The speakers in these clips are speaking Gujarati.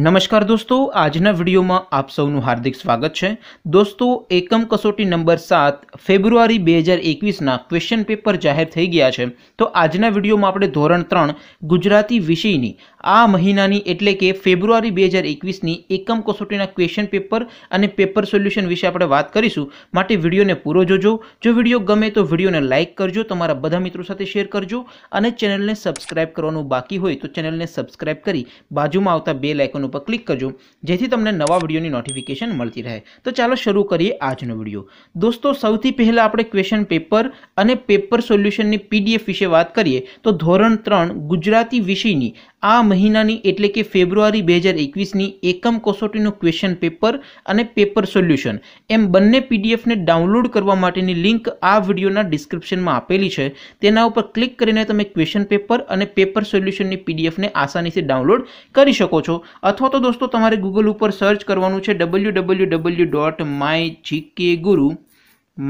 નમસ્કાર દોસ્તો આજના વિડીયોમાં આપ સૌનું હાર્દિક સ્વાગત છે દોસ્તો એકમ કસોટી નંબર સાત ફેબ્રુઆરી બે હજાર એકવીસના ક્વેશ્ચન પેપર જાહેર થઈ ગયા છે તો આજના વિડીયોમાં આપણે ધોરણ ત્રણ ગુજરાતી વિષયની આ મહિનાની એટલે કે ફેબ્રુઆરી બે હજાર એકવીસની એકમ કસોટીના ક્વેશ્ચન પેપર અને પેપર સોલ્યુશન વિશે આપણે વાત કરીશું માટે વિડીયોને પૂરો જોજો જો વિડીયો ગમે તો વિડીયોને લાઇક કરજો તમારા બધા મિત્રો સાથે શેર કરજો અને ચેનલને સબસ્ક્રાઇબ કરવાનું બાકી હોય તો ચેનલને સબસ્ક્રાઇબ કરી બાજુમાં આવતા બે લાઇકોન આઇકોન ઉપર ક્લિક કરજો જેથી તમને નવા વિડીયોની નોટિફિકેશન મળતી રહે તો ચાલો શરૂ કરીએ આજનો વિડીયો દોસ્તો સૌથી પહેલાં આપણે ક્વેશ્ચન પેપર અને પેપર સોલ્યુશનની પીડીએફ વિશે વાત કરીએ તો ધોરણ ત્રણ ગુજરાતી વિષયની આ મહિનાની એટલે કે ફેબ્રુઆરી બે હજાર એકવીસની એકમ કસોટીનું ક્વેશ્ચન પેપર અને પેપર સોલ્યુશન એમ બંને પીડીએફને ડાઉનલોડ કરવા માટેની લિંક આ વિડીયોના ડિસ્ક્રિપ્શનમાં આપેલી છે તેના ઉપર ક્લિક કરીને તમે ક્વેશ્ચન પેપર અને પેપર સોલ્યુશનની પીડીએફને આસાનીથી ડાઉનલોડ કરી શકો છો અથવા તો દોસ્તો તમારે ગૂગલ ઉપર સર્ચ કરવાનું છે W W W dot my GK guru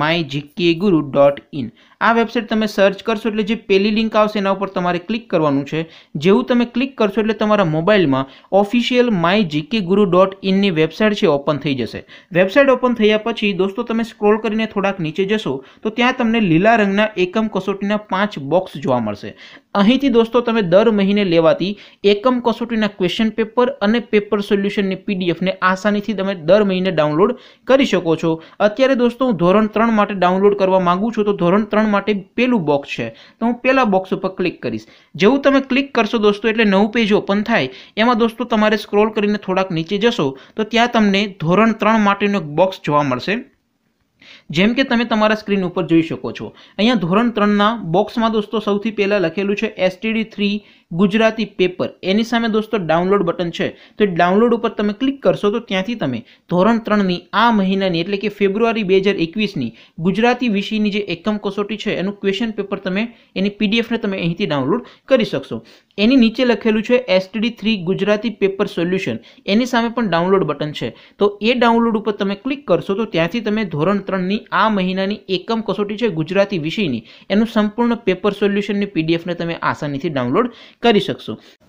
my GK guru dot in આ વેબસાઇટ તમે સર્ચ કરશો એટલે જે પહેલી લિંક આવશે એના ઉપર તમારે ક્લિક કરવાનું છે જેવું તમે ક્લિક કરશો એટલે તમારા મોબાઈલમાં official my GK guru dot ઇનની વેબસાઇટ છે ઓપન થઈ જશે વેબસાઇટ ઓપન થયા પછી દોસ્તો તમે સ્ક્રોલ કરીને થોડાક નીચે જશો તો ત્યાં તમને લીલા રંગના એકમ કસોટીના પાંચ બોક્સ જોવા મળશે અહીંથી દોસ્તો તમે દર મહિને લેવાતી એકમ કસોટીના ક્વેશ્ચન પેપર અને પેપર સોલ્યુશનની પીડીએફને આસાનીથી તમે દર મહિને ડાઉનલોડ કરી શકો છો અત્યારે દોસ્તો હું ધોરણ ત્રણ માટે ડાઉનલોડ કરવા માગું છું તો ધોરણ ત્રણ માટે પેલું બોક્સ છે તો હું પહેલાં બોક્સ ઉપર ક્લિક કરીશ જેવું તમે ક્લિક કરશો દોસ્તો એટલે નવું પેજ ઓપન થાય એમાં દોસ્તો તમારે સ્ક્રોલ કરીને થોડાક નીચે જશો તો ત્યાં તમને ધોરણ ત્રણ માટેનું એક બોક્સ જોવા મળશે જેમ કે તમે તમારા સ્ક્રીન ઉપર જોઈ શકો છો અહીંયા ધોરણ ત્રણના બોક્સમાં દોસ્તો સૌથી પહેલાં લખેલું છે એસટીડી થ્રી ગુજરાતી પેપર એની સામે દોસ્તો ડાઉનલોડ બટન છે તો ડાઉનલોડ ઉપર તમે ક્લિક કરશો તો ત્યાંથી તમે ધોરણ ત્રણની આ મહિનાની એટલે કે ફેબ્રુઆરી બે હજાર એકવીસની ગુજરાતી વિષયની જે એકમ કસોટી છે એનું ક્વેશ્ચન પેપર તમે એની પીડીએફને તમે અહીંથી ડાઉનલોડ કરી શકશો એની નીચે લખેલું છે STD three Gujarati paper solution એની સામે પણ ડાઉનલોડ બટન છે તો એ ડાઉનલોડ ઉપર તમે ક્લિક કરશો તો ત્યાંથી તમે ધોરણ ત્રણની આ મહિનાની એકમ કસોટી છે ગુજરાતી વિષયની એનું સંપૂર્ણ પેપર સોલ્યુશનની પીડીએફને તમે આસાનીથી ડાઉનલોડ કરી શકશો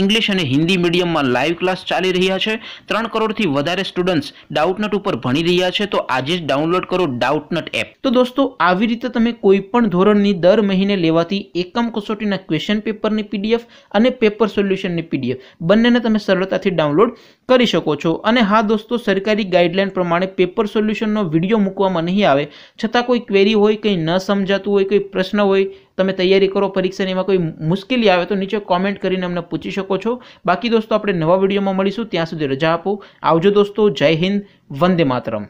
ઇંગ્લિશ અને હિન્દી મીડિયમમાં લાઈવ ક્લાસ ચાલી રહ્યા છે ત્રણ કરોડથી વધારે સ્ટુડન્ટ્સ ડાઉટનટ ઉપર ભણી રહ્યા છે તો આજે જ ડાઉનલોડ કરો ડાઉટનટ એપ તો દોસ્તો આવી રીતે તમે કોઈ પણ ધોરણની દર મહિને લેવાથી એકમ કસોટીના ક્વેશ્ચન પેપરની પીડીએફ અને પેપર સોલ્યુશનની પીડીએફ બંનેને તમે સરળતાથી ડાઉનલોડ કરી શકો છો અને હા દોસ્તો સરકારી ગાઈડલાઇન પ્રમાણે પેપર સોલ્યુશનનો વિડીયો મૂકવામાં નહીં આવે છતાં કોઈ ક્વેરી હોય કંઈ ન સમજાતું હોય કોઈ પ્રશ્ન હોય તમે તૈયારી કરો પરીક્ષાને એમાં કોઈ મુશ્કેલી આવે તો નીચે કોમેન્ટ કરીને અમને પૂછી શકો છો બાકી દોસ્તો આપણે નવા વિડીયોમાં મળીશું ત્યાં સુધી રજા આપો આવજો દોસ્તો જય હિન્દ વંદે માતરમ